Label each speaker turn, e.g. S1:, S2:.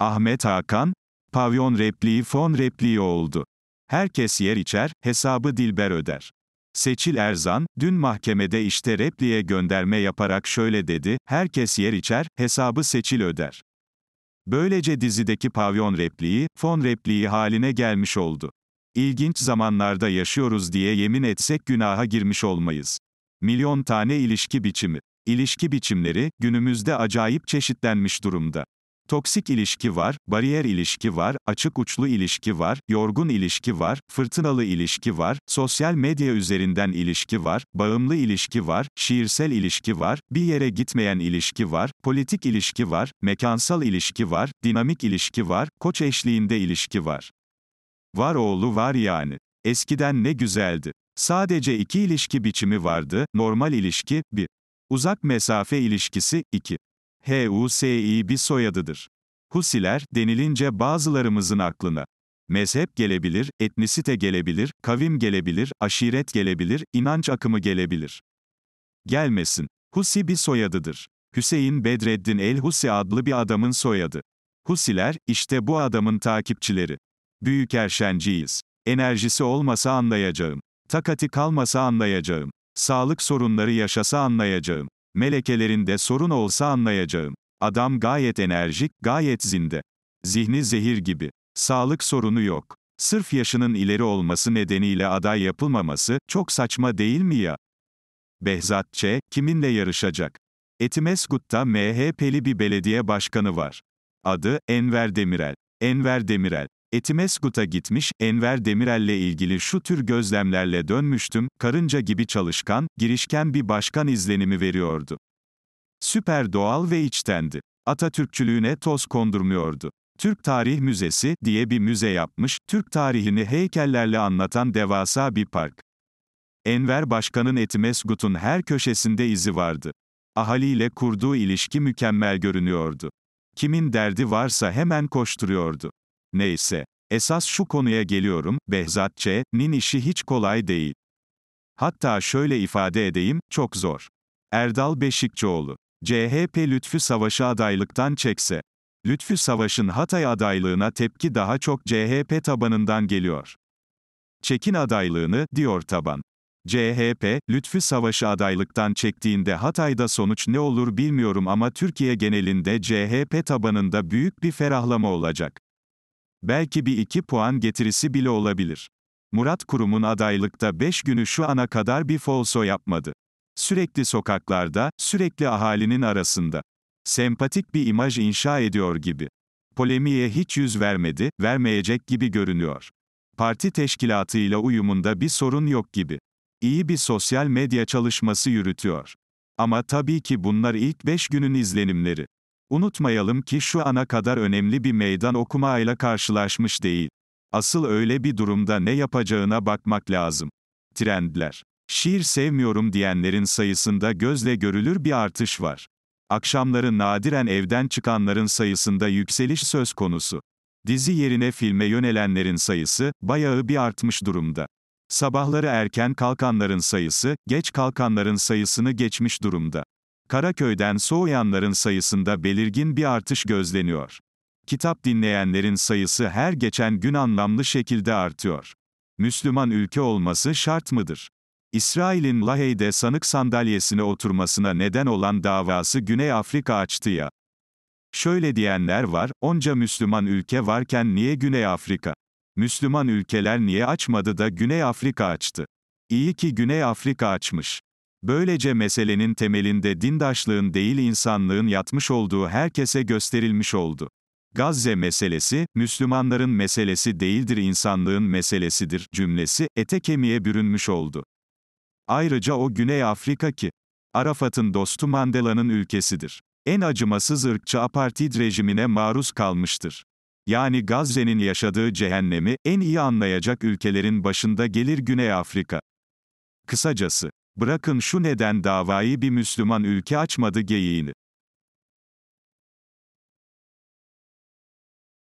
S1: Ahmet Hakan, pavyon repliği fon repliği oldu. Herkes yer içer, hesabı Dilber öder. Seçil Erzan, dün mahkemede işte repliğe gönderme yaparak şöyle dedi, herkes yer içer, hesabı Seçil öder. Böylece dizideki pavyon repliği, fon repliği haline gelmiş oldu. İlginç zamanlarda yaşıyoruz diye yemin etsek günaha girmiş olmayız. Milyon tane ilişki biçimi. İlişki biçimleri, günümüzde acayip çeşitlenmiş durumda. Toksik ilişki var, bariyer ilişki var, açık uçlu ilişki var, yorgun ilişki var, fırtınalı ilişki var, sosyal medya üzerinden ilişki var, bağımlı ilişki var, şiirsel ilişki var, bir yere gitmeyen ilişki var, politik ilişki var, mekansal ilişki var, dinamik ilişki var, koç eşliğinde ilişki var. Var oğlu var yani. Eskiden ne güzeldi. Sadece iki ilişki biçimi vardı, normal ilişki, bir, Uzak mesafe ilişkisi, iki. Husi bir soyadıdır. Husiler denilince bazılarımızın aklına mezhep gelebilir, etnisite gelebilir, kavim gelebilir, aşiret gelebilir, inanç akımı gelebilir. Gelmesin. Husi bir soyadıdır. Hüseyin Bedreddin el-Husi adlı bir adamın soyadı. Husiler, işte bu adamın takipçileri. Büyük erşenciyiz. Enerjisi olmasa anlayacağım. Takati kalmasa anlayacağım. Sağlık sorunları yaşasa anlayacağım. Melekelerinde sorun olsa anlayacağım. Adam gayet enerjik, gayet zinde. Zihni zehir gibi. Sağlık sorunu yok. Sırf yaşının ileri olması nedeniyle aday yapılmaması, çok saçma değil mi ya? Behzat Ç. kiminle yarışacak? Etimesgut'ta MHP'li bir belediye başkanı var. Adı, Enver Demirel. Enver Demirel, Etimeskut'a gitmiş, Enver Demirel'le ilgili şu tür gözlemlerle dönmüştüm, karınca gibi çalışkan, girişken bir başkan izlenimi veriyordu. Süper doğal ve içtendi. Atatürkçülüğüne toz kondurmuyordu. Türk Tarih Müzesi diye bir müze yapmış, Türk tarihini heykellerle anlatan devasa bir park. Enver Başkan'ın Etimeskut'un her köşesinde izi vardı. Ahaliyle kurduğu ilişki mükemmel görünüyordu. Kimin derdi varsa hemen koşturuyordu. Neyse. Esas şu konuya geliyorum, Behzat Ç.'nin işi hiç kolay değil. Hatta şöyle ifade edeyim, çok zor. Erdal Beşikçioğlu. CHP Lütfü Savaş'ı adaylıktan çekse. Lütfü Savaş'ın Hatay adaylığına tepki daha çok CHP tabanından geliyor. Çekin adaylığını, diyor taban. CHP, Lütfü Savaş'ı adaylıktan çektiğinde Hatay'da sonuç ne olur bilmiyorum ama Türkiye genelinde CHP tabanında büyük bir ferahlama olacak belki bir iki puan getirisi bile olabilir. Murat Kurum'un adaylıkta 5 günü şu ana kadar bir falso yapmadı. Sürekli sokaklarda, sürekli ahalinin arasında. Sempatik bir imaj inşa ediyor gibi. Polemiğe hiç yüz vermedi, vermeyecek gibi görünüyor. Parti teşkilatıyla uyumunda bir sorun yok gibi. İyi bir sosyal medya çalışması yürütüyor. Ama tabii ki bunlar ilk 5 günün izlenimleri. Unutmayalım ki şu ana kadar önemli bir meydan okuma okumayla karşılaşmış değil. Asıl öyle bir durumda ne yapacağına bakmak lazım. Trendler. Şiir sevmiyorum diyenlerin sayısında gözle görülür bir artış var. Akşamları nadiren evden çıkanların sayısında yükseliş söz konusu. Dizi yerine filme yönelenlerin sayısı bayağı bir artmış durumda. Sabahları erken kalkanların sayısı geç kalkanların sayısını geçmiş durumda. Karaköy'den soğuyanların sayısında belirgin bir artış gözleniyor. Kitap dinleyenlerin sayısı her geçen gün anlamlı şekilde artıyor. Müslüman ülke olması şart mıdır? İsrail'in Lahey'de sanık sandalyesine oturmasına neden olan davası Güney Afrika açtı ya. Şöyle diyenler var, onca Müslüman ülke varken niye Güney Afrika? Müslüman ülkeler niye açmadı da Güney Afrika açtı? İyi ki Güney Afrika açmış. Böylece meselenin temelinde dindaşlığın değil insanlığın yatmış olduğu herkese gösterilmiş oldu. Gazze meselesi, Müslümanların meselesi değildir insanlığın meselesidir cümlesi, ete kemiğe bürünmüş oldu. Ayrıca o Güney Afrika ki, Arafat'ın dostu Mandela'nın ülkesidir. En acımasız ırkçı apartheid rejimine maruz kalmıştır. Yani Gazze'nin yaşadığı cehennemi en iyi anlayacak ülkelerin başında gelir Güney Afrika. Kısacası, Bırakın şu neden davayı bir Müslüman ülke açmadı geyiğini.